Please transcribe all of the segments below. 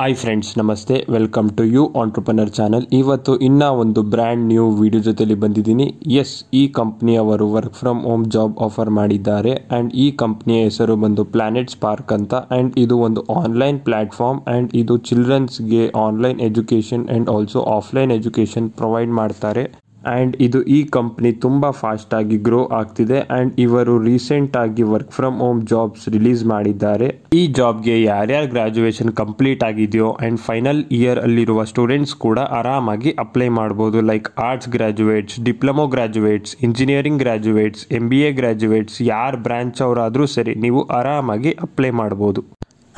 hi friends namaste welcome to you entrepreneur channel ಇವತ್ತು ಇನ್ನ ಒಂದು ಬ್ರ್ಯಾಂಡ್ ನ್ಯೂ ವಿಡಿಯೋ ಜೊತೆಲಿ ಬಂದಿದ್ದೀನಿ ಎಸ್ ಈ ಕಂಪ್ನಿಯವರು work from home job offer ಮಾಡಿದ್ದಾರೆ ಆ್ಯಂಡ್ ಈ ಕಂಪ್ನಿಯ ಹೆಸರು ಬಂದು ಪ್ಲಾನೆಟ್ ಸ್ಪಾರ್ಕ್ ಅಂತ ಆ್ಯಂಡ್ ಇದು ಒಂದು ಆನ್ಲೈನ್ ಪ್ಲಾಟ್ಫಾರ್ಮ್ ಆ್ಯಂಡ್ ಇದು ಚಿಲ್ಡ್ರನ್ಸ್ಗೆ online education and also offline education provide ಮಾಡ್ತಾರೆ ಆ್ಯಂಡ್ ಇದು ಈ ಕಂಪ್ನಿ ತುಂಬ ಫಾಸ್ಟಾಗಿ ಗ್ರೋ ಆಗ್ತಿದೆ ಆ್ಯಂಡ್ ಇವರು ರೀಸೆಂಟಾಗಿ work from home jobs release ಮಾಡಿದ್ದಾರೆ ಈ ಜಾಬ್ಗೆ ಯಾರ್ಯಾರು ಗ್ರಾಜುಯೇಷನ್ ಕಂಪ್ಲೀಟ್ ಆಗಿದೆಯೋ ಆ್ಯಂಡ್ ಫೈನಲ್ ಇಯರ್ ಅಲ್ಲಿರುವ ಸ್ಟೂಡೆಂಟ್ಸ್ ಕೂಡ ಆರಾಮಾಗಿ ಅಪ್ಲೈ ಮಾಡ್ಬೋದು like arts graduates diploma graduates engineering graduates M B A graduates ಯಾರು ಬ್ರ್ಯಾಂಚ್ ಅವರಾದರೂ ಸರಿ ನೀವು ಆರಾಮಾಗಿ ಅಪ್ಲೈ ಮಾಡ್ಬೋದು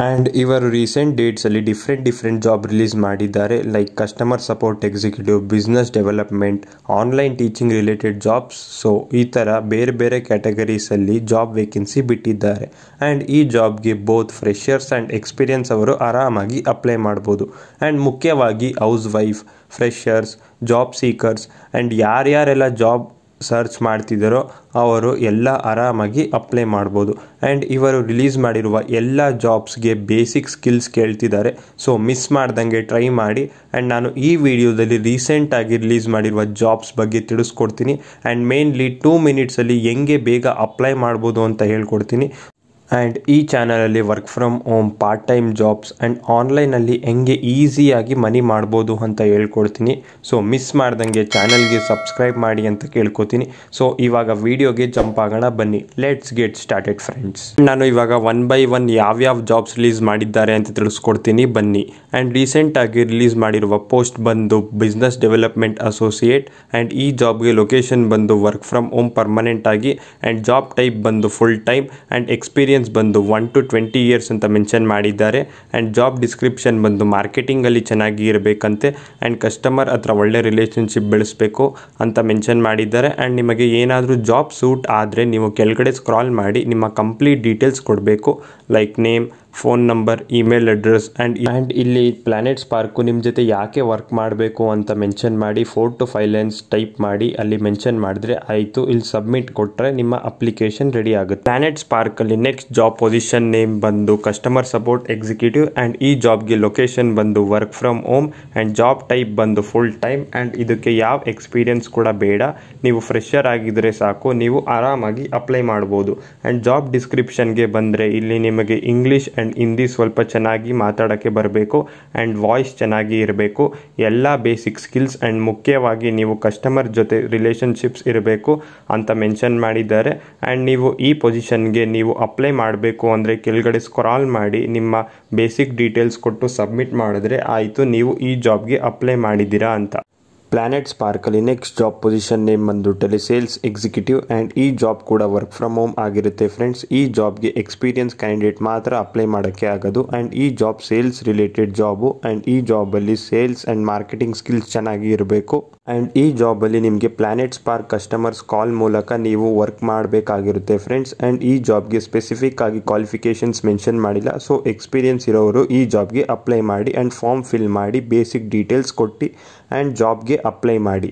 ಆ್ಯಂಡ್ ಇವರು ರೀಸೆಂಟ್ ಡೇಟ್ಸಲ್ಲಿ ಡಿಫ್ರೆಂಟ್ ಡಿಫ್ರೆಂಟ್ ಜಾಬ್ ರಿಲೀಸ್ ಮಾಡಿದ್ದಾರೆ like customer support executive business development online teaching related jobs so ಈ ಥರ ಬೇರೆ ಬೇರೆ ಕ್ಯಾಟಗರೀಸಲ್ಲಿ ಜಾಬ್ ವೇಕೆನ್ಸಿ ಬಿಟ್ಟಿದ್ದಾರೆ ಆ್ಯಂಡ್ ಈ ಜಾಬ್ಗೆ ಬೋತ್ ಫ್ರೆಷರ್ಸ್ ಆ್ಯಂಡ್ ಎಕ್ಸ್ಪೀರಿಯನ್ಸ್ ಅವರು ಆರಾಮಾಗಿ ಅಪ್ಲೈ ಮಾಡ್ಬೋದು ಆ್ಯಂಡ್ ಮುಖ್ಯವಾಗಿ house wife freshers job seekers and ಯಾರ್ಯಾರೆಲ್ಲ ಜಾಬ್ ಸರ್ಚ್ ಮಾಡ್ತಿದ್ದಾರೋ ಅವರು ಎಲ್ಲ ಆರಾಮಾಗಿ ಅಪ್ಲೈ ಮಾಡ್ಬೋದು ಆ್ಯಂಡ್ ಇವರು ರಿಲೀಸ್ ಮಾಡಿರುವ ಎಲ್ಲ ಜಾಬ್ಸ್ಗೆ ಬೇಸಿಕ್ ಸ್ಕಿಲ್ಸ್ ಕೇಳ್ತಿದ್ದಾರೆ ಸೊ ಮಿಸ್ ಮಾಡ್ದಂಗೆ ಟ್ರೈ ಮಾಡಿ ಆ್ಯಂಡ್ ನಾನು ಈ ವಿಡಿಯೋದಲ್ಲಿ ರೀಸೆಂಟಾಗಿ ರಿಲೀಸ್ ಮಾಡಿರುವ ಜಾಬ್ಸ್ ಬಗ್ಗೆ ತಿಳಿಸ್ಕೊಡ್ತೀನಿ ಆ್ಯಂಡ್ ಮೇನ್ಲಿ ಟೂ ಮಿನಿಟ್ಸಲ್ಲಿ ಹೆಂಗೆ ಬೇಗ ಅಪ್ಲೈ ಮಾಡ್ಬೋದು ಅಂತ ಹೇಳ್ಕೊಡ್ತೀನಿ ಆ್ಯಂಡ್ ಈ ಚಾನಲಲ್ಲಿ work from home part time jobs and ಆನ್ಲೈನಲ್ಲಿ ಹೆಂಗೆ ಈಸಿಯಾಗಿ ಮನಿ ಮಾಡ್ಬೋದು ಅಂತ ಹೇಳ್ಕೊಡ್ತೀನಿ ಸೊ ಮಿಸ್ ಮಾಡ್ದಂಗೆ ಚಾನಲ್ಗೆ ಸಬ್ಸ್ಕ್ರೈಬ್ ಮಾಡಿ ಅಂತ ಕೇಳ್ಕೊತೀನಿ ಸೊ ಇವಾಗ ವಿಡಿಯೋಗೆ ಜಂಪ್ ಆಗೋಣ ಬನ್ನಿ ಲೆಟ್ಸ್ ಗೆಟ್ ಸ್ಟಾರ್ಟೆಡ್ ಫ್ರೆಂಡ್ಸ್ ನಾನು ಇವಾಗ ಒನ್ ಬೈ ಒನ್ ಯಾವ್ಯಾವ ಜಾಬ್ಸ್ ರಿಲೀಸ್ ಮಾಡಿದ್ದಾರೆ ಅಂತ ತಿಳಿಸ್ಕೊಡ್ತೀನಿ ಬನ್ನಿ ಆ್ಯಂಡ್ ರೀಸೆಂಟಾಗಿ ರಿಲೀಸ್ ಮಾಡಿರುವ ಪೋಸ್ಟ್ ಬಂದು ಬಿಸ್ನೆಸ್ ಡೆವಲಪ್ಮೆಂಟ್ ಅಸೋಸಿಯೇಟ್ ಆ್ಯಂಡ್ ಈ ಜಾಬ್ಗೆ ಲೊಕೇಶನ್ ಬಂದು ವರ್ಕ್ ಫ್ರಮ್ ಹೋಮ್ ಆಗಿ ಆ್ಯಂಡ್ ಜಾಬ್ ಟೈಪ್ ಬಂದು full time and experience experience ಬಂದು ಒನ್ ಟು ಟ್ವೆಂಟಿ ಇಯರ್ಸ್ ಅಂತ ಮೆನ್ಷನ್ ಮಾಡಿದ್ದಾರೆ ಆ್ಯಂಡ್ ಜಾಬ್ ಡಿಸ್ಕ್ರಿಪ್ಷನ್ ಬಂದು ಮಾರ್ಕೆಟಿಂಗಲ್ಲಿ ಚೆನ್ನಾಗಿ ಇರಬೇಕಂತೆ ಆ್ಯಂಡ್ ಕಸ್ಟಮರ್ ಹತ್ರ ಒಳ್ಳೆ ರಿಲೇಷನ್ಶಿಪ್ ಬೆಳೆಸಬೇಕು ಅಂತ ಮೆನ್ಷನ್ ಮಾಡಿದ್ದಾರೆ ಆ್ಯಂಡ್ ನಿಮಗೆ ಏನಾದರೂ ಜಾಬ್ ಸೂಟ್ ಆದರೆ ನೀವು ಕೆಳಗಡೆ ಸ್ಕ್ರಾಲ್ ಮಾಡಿ ನಿಮ್ಮ ಕಂಪ್ಲೀಟ್ ಡೀಟೇಲ್ಸ್ ಕೊಡಬೇಕು like name phone number email address and and ಇಲ್ಲಿ ಪ್ಲಾನೆಟ್ ಸ್ಪಾರ್ಕು ನಿಮ್ಮ ಜೊತೆ ಯಾಕೆ ವರ್ಕ್ ಮಾಡಬೇಕು ಅಂತ ಮೆನ್ಷನ್ ಮಾಡಿ four to five lines type ಮಾಡಿ ಅಲ್ಲಿ ಮೆನ್ಷನ್ ಮಾಡಿದ್ರೆ ಆಯಿತು ಇಲ್ಲಿ ಸಬ್ಮಿಟ್ ಕೊಟ್ಟರೆ ನಿಮ್ಮ ಅಪ್ಲಿಕೇಶನ್ ರೆಡಿ ಆಗುತ್ತೆ ಪ್ಲಾನೆಟ್ ಸ್ಪಾರ್ಕಲ್ಲಿ ನೆಕ್ಸ್ಟ್ ಜಾಬ್ ಪೊಸಿಷನ್ ನೇಮ್ ಬಂದು ಕಸ್ಟಮರ್ ಸಪೋರ್ಟ್ ಎಕ್ಸಿಕ್ಯೂಟಿವ್ ಆ್ಯಂಡ್ ಈ ಜಾಬ್ಗೆ ಲೊಕೇಶನ್ ಬಂದು work from home and job type ಬಂದು ಫುಲ್ ಟೈಮ್ ಆ್ಯಂಡ್ ಇದಕ್ಕೆ ಯಾವ ಎಕ್ಸ್ಪೀರಿಯನ್ಸ್ ಕೂಡ ಬೇಡ ನೀವು ಫ್ರೆಶರ್ ಆಗಿದ್ರೆ ಸಾಕು ನೀವು ಆರಾಮಾಗಿ ಅಪ್ಲೈ ಮಾಡ್ಬೋದು ಆ್ಯಂಡ್ ಜಾಬ್ ಡಿಸ್ಕ್ರಿಪ್ಷನ್ಗೆ ಬಂದರೆ ಇಲ್ಲಿ ನಿಮಗೆ ಇಂಗ್ಲೀಷ್ ಆ್ಯಂಡ್ ಹಿಂದಿ ಸ್ವಲ್ಪ ಚೆನ್ನಾಗಿ ಮಾತಾಡೋಕ್ಕೆ ಬರಬೇಕು ಆ್ಯಂಡ್ ವಾಯ್ಸ್ ಚೆನ್ನಾಗಿ ಇರಬೇಕು ಎಲ್ಲ ಬೇಸಿಕ್ ಸ್ಕಿಲ್ಸ್ ಆ್ಯಂಡ್ ಮುಖ್ಯವಾಗಿ ನೀವು ಕಸ್ಟಮರ್ ಜೊತೆ ರಿಲೇಷನ್ಶಿಪ್ಸ್ ಇರಬೇಕು ಅಂತ ಮೆನ್ಷನ್ ಮಾಡಿದ್ದಾರೆ ಆ್ಯಂಡ್ ನೀವು ಈ ಪೊಸಿಷನ್ಗೆ ನೀವು ಅಪ್ಲೈ ಮಾಡಬೇಕು ಅಂದರೆ ಕೆಳಗಡೆ ಸ್ಕ್ರಾಲ್ ಮಾಡಿ ನಿಮ್ಮ ಬೇಸಿಕ್ ಡೀಟೇಲ್ಸ್ ಕೊಟ್ಟು ಸಬ್ಮಿಟ್ ಮಾಡಿದ್ರೆ ಆಯಿತು ನೀವು ಈ ಜಾಬ್ಗೆ ಅಪ್ಲೈ ಮಾಡಿದ್ದೀರಾ ಅಂತ ಪ್ಲಾನೆಟ್ ಸ್ಪಾರ್ಕಲ್ಲಿ ನೆಕ್ಸ್ಟ್ ಜಾಬ್ ಪೊಸಿಷನ್ ನೇಮ್ ಬಂದ್ಬಿಟ್ಟಲ್ಲಿ ಸೇಲ್ಸ್ ಎಕ್ಸಿಕ್ಯೂಟಿವ್ ಆ್ಯಂಡ್ ಈ ಜಾಬ್ ಕೂಡ ವರ್ಕ್ ಫ್ರಮ್ ಹೋಮ್ ಆಗಿರುತ್ತೆ ಫ್ರೆಂಡ್ಸ್ ಈ ಜಾಬ್ಗೆ ಎಕ್ಸ್ಪೀರಿಯನ್ಸ್ ಕ್ಯಾಂಡಿಡೇಟ್ ಮಾತ್ರ ಅಪ್ಲೈ ಮಾಡೋಕ್ಕೆ ಆಗೋದು ಆ್ಯಂಡ್ ಈ job sales related job and ಈ ಜಾಬಲ್ಲಿ ಸೇಲ್ಸ್ ಆ್ಯಂಡ್ ಮಾರ್ಕೆಟಿಂಗ್ ಸ್ಕಿಲ್ಸ್ ಚೆನ್ನಾಗಿ ಇರಬೇಕು ಆ್ಯಂಡ್ ಈ ಜಾಬಲ್ಲಿ ನಿಮಗೆ ಪ್ಲಾನೆಟ್ ಸ್ಪಾರ್ಕ್ ಕಸ್ಟಮರ್ಸ್ ಕಾಲ್ ಮೂಲಕ ನೀವು ವರ್ಕ್ ಮಾಡಬೇಕಾಗಿರುತ್ತೆ ಫ್ರೆಂಡ್ಸ್ ಆ್ಯಂಡ್ ಈ ಜಾಬ್ಗೆ ಸ್ಪೆಸಿಫಿಕ್ ಆಗಿ ಕ್ವಾಲಿಫಿಕೇಷನ್ಸ್ ಮೆನ್ಷನ್ ಮಾಡಿಲ್ಲ ಸೊ ಎಕ್ಸ್ಪೀರಿಯನ್ಸ್ ಇರೋರು ಈ ಜಾಬ್ಗೆ ಅಪ್ಲೈ ಮಾಡಿ ಆ್ಯಂಡ್ ಫಾರ್ಮ್ ಫಿಲ್ ಮಾಡಿ ಬೇಸಿಕ್ ಡೀಟೇಲ್ಸ್ ಕೊಟ್ಟು ಆ್ಯಂಡ್ ಜಾಬ್ಗೆ ಅಪ್ಲೈ ಮಾಡಿ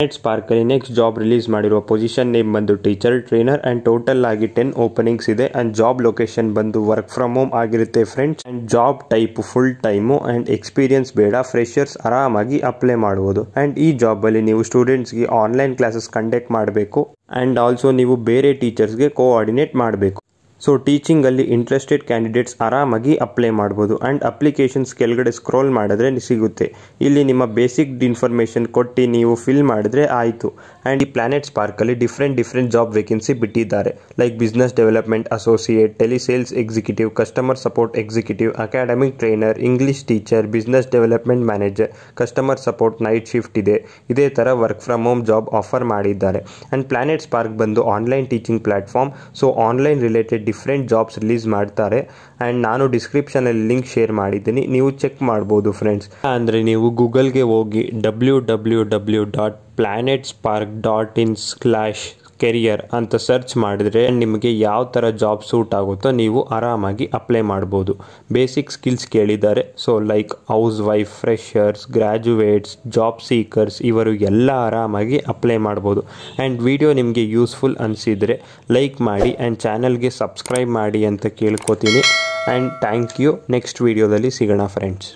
ನೆಟ್ ಸ್ಪಾರ್ಕಲ್ಲಿ ನೆಕ್ಸ್ಟ್ ಜಾಬ್ ರಿಲೀಸ್ ಮಾಡಿರುವ ಪೊಸಿಷನ್ ನೇಮ್ ಬಂದು ಟೀಚರ್ ಟ್ರೈನರ್ ಆ್ಯಂಡ್ ಟೋಟಲ್ ಆಗಿ ಟೆನ್ ಓಪನಿಂಗ್ಸ್ ಇದೆ ಆ್ಯಂಡ್ ಜಾಬ್ ಲೊಕೇಶನ್ ಬಂದು ವರ್ಕ್ ಫ್ರಮ್ ಹೋಮ್ ಆಗಿರುತ್ತೆ friends and job type full time and experience ಬೇಡ ಫ್ರೆಶರ್ಸ್ ಆರಾಮಾಗಿ ಅಪ್ಲೈ ಮಾಡ್ಬೋದು ಆ್ಯಂಡ್ ಈ ಜಾಬಲ್ಲಿ ನೀವು ಸ್ಟೂಡೆಂಟ್ಸ್ಗೆ ಆನ್ಲೈನ್ ಕ್ಲಾಸಸ್ ಕಂಡಕ್ಟ್ ಮಾಡಬೇಕು ಆ್ಯಂಡ್ ಆಲ್ಸೋ ನೀವು ಬೇರೆ ಟೀಚರ್ಸ್ಗೆ ಕೋಆರ್ಡಿನೇಟ್ ಮಾಡಬೇಕು ಸೊ ಟೀಚಿಂಗಲ್ಲಿ ಇಂಟ್ರೆಸ್ಟೆಡ್ ಕ್ಯಾಂಡಿಡೇಟ್ಸ್ ಆರಾಮಾಗಿ ಅಪ್ಲೈ ಮಾಡ್ಬೋದು ಆ್ಯಂಡ್ ಅಪ್ಲಿಕೇಶನ್ಸ್ ಕೆಳಗಡೆ ಸ್ಕ್ರೋಲ್ ಮಾಡಿದ್ರೆ ಸಿಗುತ್ತೆ ಇಲ್ಲಿ ನಿಮ್ಮ ಬೇಸಿಕ್ ಇನ್ಫಾರ್ಮೇಷನ್ ಕೊಟ್ಟು ನೀವು ಫಿಲ್ ಮಾಡಿದ್ರೆ ಆಯಿತು ಆ್ಯಂಡ್ ಈ ಪ್ಲಾನೆಟ್ ಸ್ಪಾರ್ಕಲ್ಲಿ ಡಿಫ್ರೆಂಟ್ ಡಿಫ್ರೆಂಟ್ ಜಾಬ್ ವೇಕೆನ್ಸಿ ಬಿಟ್ಟಿದ್ದಾರೆ like business development associate telesales executive customer support executive academic trainer English teacher business development manager customer support night shift ಇದೆ ಇದೇ ಥರ work from home job offer ಮಾಡಿದ್ದಾರೆ and Planet Spark ಬಂದು online teaching platform so online related different jobs release ಮಾಡ್ತಾರೆ and ನಾನು ಡಿಸ್ಕ್ರಿಪ್ಷನಲ್ಲಿ link share ಮಾಡಿದ್ದೀನಿ ನೀವು ಚೆಕ್ ಮಾಡ್ಬೋದು ಫ್ರೆಂಡ್ಸ್ ಅಂದರೆ ನೀವು ಗೂಗಲ್ಗೆ ಹೋಗಿ W W W dot Planet Spark dot in slash career ಅಂತ ಸರ್ಚ್ ಮಾಡಿದ್ರೆ ನಿಮಗೆ ಯಾವ ಥರ ಜಾಬ್ ಸೂಟ್ ಆಗುತ್ತೋ ನೀವು ಆರಾಮಾಗಿ ಅಪ್ಲೈ ಮಾಡ್ಬೋದು ಬೇಸಿಕ್ ಸ್ಕಿಲ್ಸ್ ಕೇಳಿದ್ದಾರೆ so like house wife freshers graduates job seekers ಇವರು ಎಲ್ಲ ಆರಾಮಾಗಿ ಅಪ್ಲೈ ಮಾಡ್ಬೋದು ಆ್ಯಂಡ್ ವಿಡಿಯೋ ನಿಮಗೆ ಯೂಸ್ಫುಲ್ ಅನಿಸಿದರೆ ಲೈಕ್ ಮಾಡಿ ಆ್ಯಂಡ್ ಚಾನಲ್ಗೆ ಸಬ್ಸ್ಕ್ರೈಬ್ ಮಾಡಿ ಅಂತ ಕೇಳ್ಕೊತೀನಿ ಆ್ಯಂಡ್ ಥ್ಯಾಂಕ್ ಯು ನೆಕ್ಸ್ಟ್ ವೀಡಿಯೋದಲ್ಲಿ ಸಿಗೋಣ ಫ್ರೆಂಡ್ಸ್